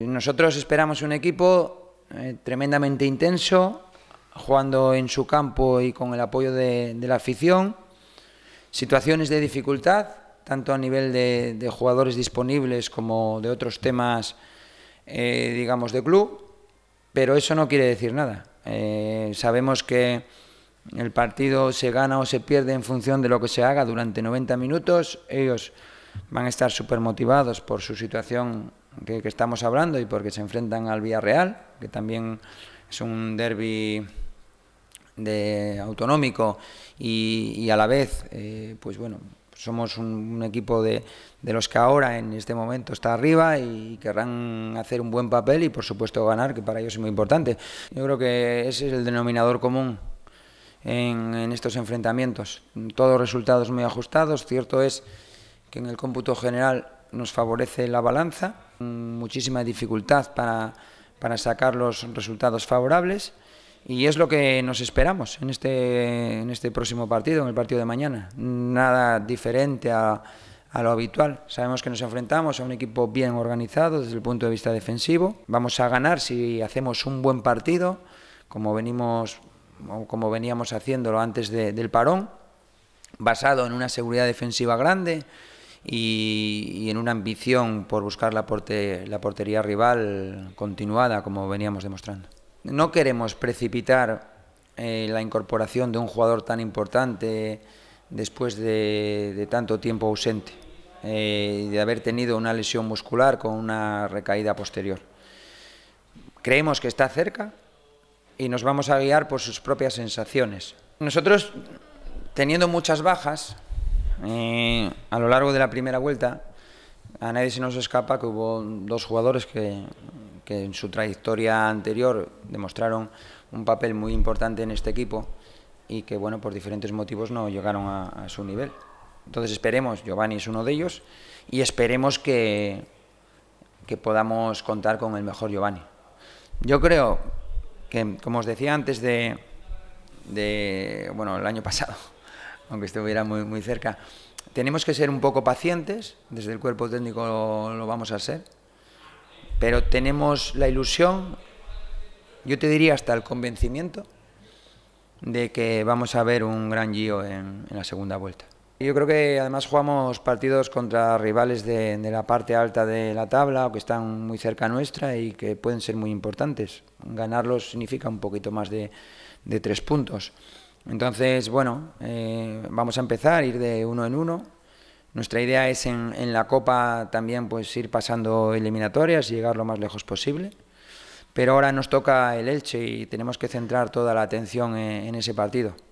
Nosotros esperamos un equipo eh, tremendamente intenso, jugando en su campo y con el apoyo de, la afición, situaciones de dificultad, tanto a nivel de, jugadores disponibles como de otros temas, eh, digamos, de club, pero eso no quiere decir nada. Eh, sabemos que el partido se gana o se pierde en función de lo que se haga durante 90 minutos. Ellos van a estar súper motivados por su situación que, estamos hablando y porque se enfrentan al Villarreal, que también es un derby de autonómico y, a la vez, eh, pues bueno, somos un, equipo de, de, los que ahora en este momento está arriba y querrán hacer un buen papel y por supuesto ganar, que para ellos es muy importante. Yo creo que ese es el denominador común en estos enfrentamientos. Todos resultados muy ajustados, cierto es que en el cómputo general nos favorece la balanza, mm, muchísima dificultad para, para sacar los resultados favorables y es lo que nos esperamos en este, en este próximo partido, en el partido de mañana. Nada diferente a, a lo habitual. Sabemos que nos enfrentamos a un equipo bien organizado desde el punto de vista defensivo. Vamos a ganar si hacemos un buen partido, como venimos como veníamos haciéndolo antes del parón, basado en una seguridad defensiva grande, y, en una ambición por buscar la, portería rival continuada, como veníamos demostrando. No queremos precipitar eh, la incorporación de un jugador tan importante después de, tanto tiempo ausente eh, de haber tenido una lesión muscular con una recaída posterior. Creemos que está cerca y nos vamos a guiar por sus propias sensaciones. Nosotros, teniendo muchas bajas, eh, a lo largo de la primera vuelta, a nadie se nos escapa que hubo dos jugadores que, en su trayectoria anterior demostraron un papel muy importante en este equipo y que, bueno, por diferentes motivos no llegaron a, su nivel. Entonces esperemos, Giovanni es uno de ellos, y esperemos que, que podamos contar con el mejor Giovanni. Yo creo que, como os decía antes de, de bueno, el año pasado, aunque estuviera muy, muy cerca. Tenemos que ser un poco pacientes, desde el cuerpo técnico lo, vamos a ser, pero tenemos la ilusión, yo te diría hasta el convencimiento, de que vamos a ver un gran Gio en, la segunda vuelta. Yo creo que además jugamos partidos contra rivales de, la parte alta de la tabla o que están muy cerca nuestra y que pueden ser muy importantes. Ganarlos significa un poquito más de, de tres puntos. Entonces, bueno, eh, vamos a empezar, ir de uno en uno. Nuestra idea es en, la Copa también pues ir pasando eliminatorias y llegar lo más lejos posible. Pero ahora nos toca el Elche y tenemos que centrar toda la atención en ese partido.